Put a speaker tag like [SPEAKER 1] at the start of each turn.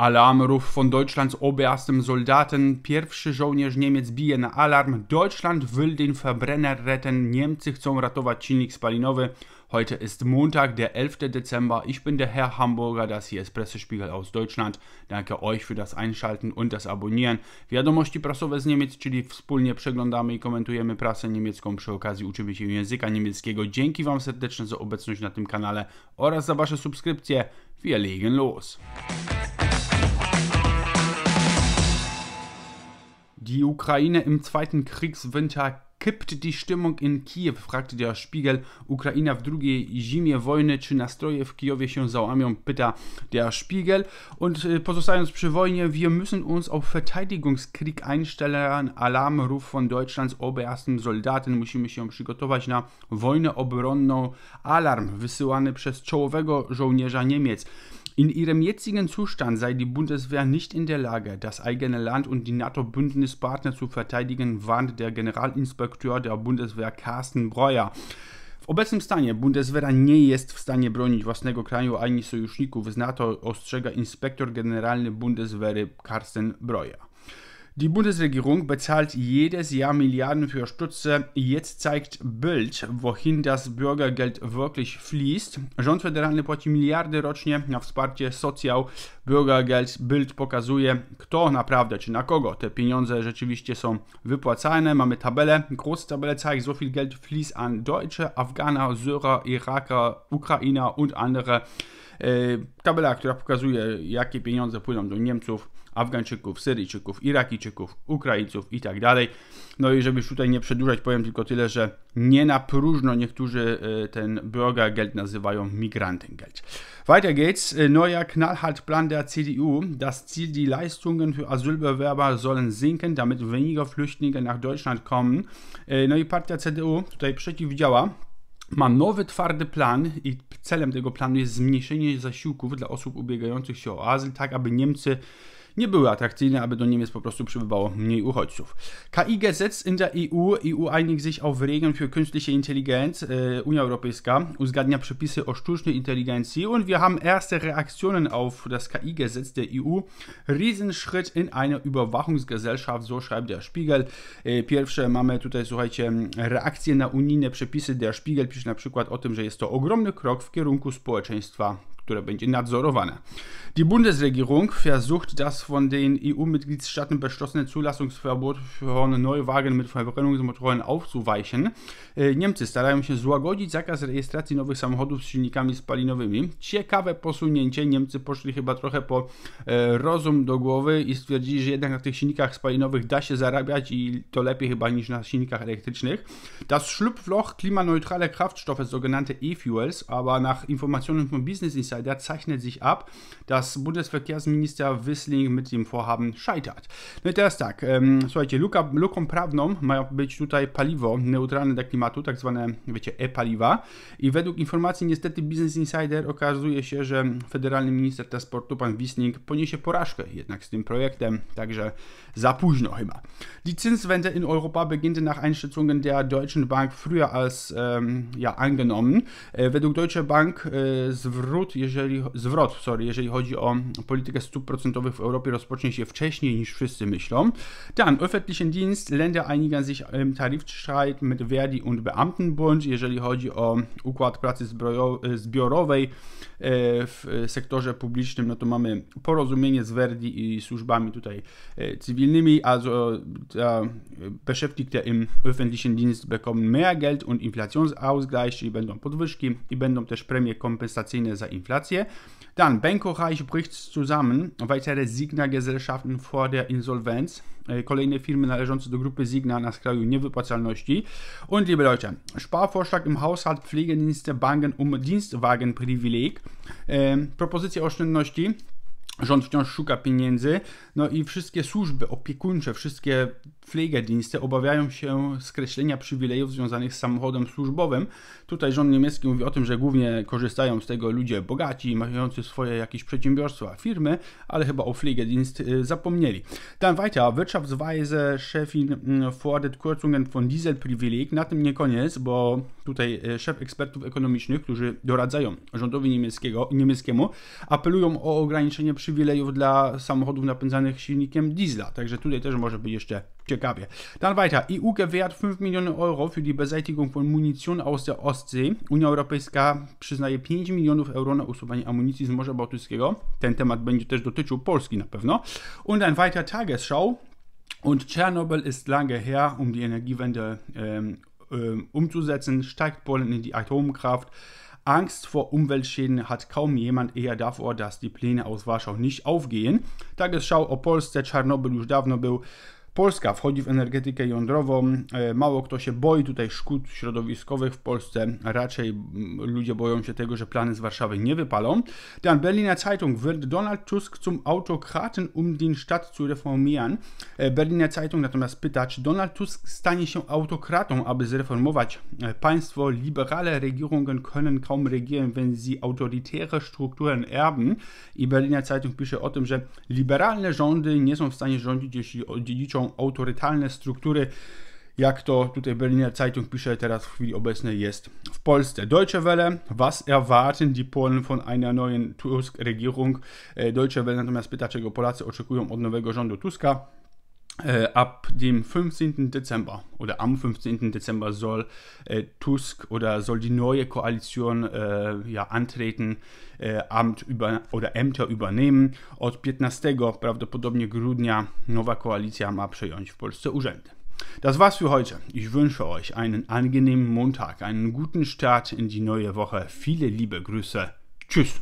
[SPEAKER 1] Alarm von Deutschlands oberstem Soldaten. Pierwszy żołnierz Niemiec bije na alarm. Deutschland will den Verbrenner retten. Niemcy chcą ratować silnik spalinowy. Heute ist Montag, der 11. Dezember. Ich bin der Herr Hamburger, das hier ist Pressespiegel aus Deutschland. Danke euch für das Einschalten und das Abonnieren. Wiadomości prasowe z Niemiec, czyli wspólnie przeglądamy i komentujemy prasę niemiecką. Przy okazji uczymy się języka niemieckiego. Dzięki Wam serdecznie za obecność na tym kanale oraz za Wasze subskrypcje. Wir legen los! Die Ukraine im zweiten Kriegswinter kippt die Stimmung in Kiew, fragte der Spiegel. Ukraina w drugiej zimie wojny, czy nastroje w Kijowie się załamią, pyta der Spiegel. Und pozostając przy wojnie, wir müssen uns auf Verteidigungskrieg einstellen. Alarmruf von Deutschlands obersten Soldaten. Musimy się przygotować na wojnę obronną. Alarm wysyłany przez czołowego żołnierza Niemiec. In ihrem jetzigen Zustand sei die Bundeswehr nicht in der Lage, das eigene Land und die NATO-Bündnispartner zu verteidigen, warnt der Generalinspekteur der Bundeswehr Carsten Breuer. W obecnym stanie Bundeswehra nie jest w stanie bronić własnego kraju ani sojuszników z NATO, ostrzega inspektor generalny Bundeswehry Carsten Breuer. Die Bundesregierung bezahlt jedes Jahr Milliarden für Stütze. Jetzt zeigt Bild, wohin das Bürgergeld wirklich fließt. Rząd federalny płaci miliardy rocznie na wsparcie socjal. Bürgergeld Bild pokazuje, kto naprawdę, czy na kogo te pieniądze rzeczywiście są wypłacane. Mamy tabelę, große Tabelle zeigt, so viel Geld fließt an Deutsche, Afghaner, Syrer, Iraker, Ukrainer und andere. Y, tabela, która pokazuje, jakie pieniądze płyną do Niemców, Afgańczyków, Syryjczyków, Irakijczyków, Ukraińców i tak dalej. No i żeby tutaj nie przedłużać, powiem tylko tyle, że nie na próżno niektórzy y, ten Bürgergeld nazywają Migrantengeld. Weiter geht's. Y, neuer Plan der CDU. Das Ziel, die Leistungen für Asylbewerber sollen sinken, damit weniger Flüchtlinge nach Deutschland kommen. No i partia CDU tutaj przeciwdziała ma nowy twardy plan i celem tego planu jest zmniejszenie zasiłków dla osób ubiegających się o azyl, tak aby Niemcy nie były atrakcyjne, aby do Niemiec po prostu przybywało mniej uchodźców. KI-Gesetz in der EU, EU einigt sich auf Regeln für künstliche Intelligenz, e, Unia Europejska uzgadnia przepisy o sztucznej inteligencji und wir haben erste Reaktionen auf das KI-Gesetz der EU. Riesenschritt in einer Überwachungsgesellschaft, so schreibt der Spiegel. E, pierwsze mamy tutaj, słuchajcie, reakcje na unijne przepisy. Der Spiegel pisze na przykład o tym, że jest to ogromny krok w kierunku społeczeństwa które będzie nadzorowane. Die Bundesregierung versucht das von den EU-Mitgliedstaaten beschlossene Zulassungsverbot von Neuwagen mit Verbrennungsmotoren aufzuweichen. Äh, Niemcy starają się złagodzić zakaz rejestracji nowych samochodów z silnikami spalinowymi. Ciekawe posunięcie. Niemcy poszli chyba trochę po e, rozum do głowy i stwierdzili, że jednak na tych silnikach spalinowych da się zarabiać i to lepiej chyba niż na silnikach elektrycznych. Das Schlupfloch klimaneutrale Kraftstoffe, sogenannte E-Fuels, aber nach Informationen von Business Insider der zeichnet sich ab, dass Bundesverkehrsminister Wissling mit dem Vorhaben scheitert. No i teraz tak, słuchajcie, luka, luką prawną mają być tutaj paliwo neutralne dla klimatu, tak zwane, wiecie, e-paliwa i według informacji niestety Business Insider okazuje się, że federalny minister transportu, pan Wissling, poniesie porażkę jednak z tym projektem, także za późno chyba. Die Zinswende in Europa beginnt nach Einschätzungen der Deutschen Bank früher als ähm, ja, angenommen. E, według Deutsche Bank äh, zwrot, jeżeli zwrot, sorry, jeżeli chodzi o politykę stóp procentowych w Europie rozpocznie się wcześniej niż wszyscy myślą. Dann öffentlichen Dienst, Länder einigen sich im ähm, Tarifstreit mit Verdi und Beamtenbund, jeżeli chodzi o układ pracy e, zbiorowej e, w sektorze publicznym, no to mamy porozumienie z Verdi i służbami tutaj e, cywilnymi. a der Beschäftigte im öffentlichen Dienst bekommen mehr Geld und Inflationsausgleich, czyli będą podwyżki i będą też premie kompensacyjne za inflację. Platz hier. Dann, Bankreich bricht zusammen, weitere Signa-Gesellschaften vor der Insolvenz. Äh, Kolejne firmy należące do grupy Signa na skraju niewypłacalności. Und liebe Leute, Sparvorschlag im Haushalt, Pflegedienste, Banken um Dienstwagenprivileg. Ähm, Propozycja oszczędności Rząd wciąż szuka pieniędzy, no i wszystkie służby opiekuńcze, wszystkie Pflegedienste obawiają się skreślenia przywilejów związanych z samochodem służbowym. Tutaj rząd niemiecki mówi o tym, że głównie korzystają z tego ludzie bogaci, mający swoje jakieś przedsiębiorstwa, firmy, ale chyba o Pflegedienst y, zapomnieli. Dann weiter, Wirtschaftsweise Chefin mm, fordert Kürzungen von Dieselprivileg. Na tym nie koniec, bo tutaj y, szef ekspertów ekonomicznych, którzy doradzają rządowi niemieckiego, niemieckiemu, apelują o ograniczenie przywilejów przywilejów dla samochodów napędzanych silnikiem diesla. Także tutaj też może być jeszcze ciekawie. Dann weiter. EU-Gewährt 5 Millionen Euro für die Beseitigung von Munition aus der Ostsee. Unia Europejska przyznaje 5 milionów euro na usuwanie amunicji z Morza Bałtyckiego. Ten temat będzie też dotyczył Polski na pewno. Und dann weiter Tagesschau. Und Tschernobyl ist lange her, um die Energiewende ähm, ähm umzusetzen, steigt Polen in die Atomkraft. Angst vor Umweltschäden hat kaum jemand eher davor, dass die Pläne aus Warschau nicht aufgehen. Tagesschau Opolsce, Czarnobyl już dawno był Polska wchodzi w energetykę jądrową. E, mało kto się boi tutaj szkód środowiskowych w Polsce. Raczej mm, ludzie boją się tego, że plany z Warszawy nie wypalą. Dann Berliner Zeitung wird Donald Tusk zum Autokraten um den Stadt zu reformieren. E, Berliner Zeitung natomiast pyta, czy Donald Tusk stanie się autokratą, aby zreformować e, państwo. Liberale Regierungen können kaum regieren, wenn sie autoritäre Strukturen erben. I Berliner Zeitung pisze o tym, że liberalne rządy nie są w stanie rządzić, jeśli dziedziczą autorytalne struktury, jak to tutaj Berliner Zeitung pisze, teraz w chwili obecnej jest w Polsce. Deutsche Welle, was erwarten die Polen von einer neuen Tusk-Regierung? E, Deutsche Welle natomiast pyta, czego Polacy oczekują od nowego rządu Tuska. Äh, ab dem 15. Dezember oder am 15. Dezember soll äh, Tusk oder soll die neue Koalition äh, ja, antreten, äh, Amt über, oder Ämter übernehmen. Od 15 prawdopodobnie grudnia nowa koalicja ma przejąć w Polsce urzędy. Das war's für heute. Ich wünsche euch einen angenehmen Montag, einen guten Start in die neue Woche. Viele liebe Grüße. Tschüss.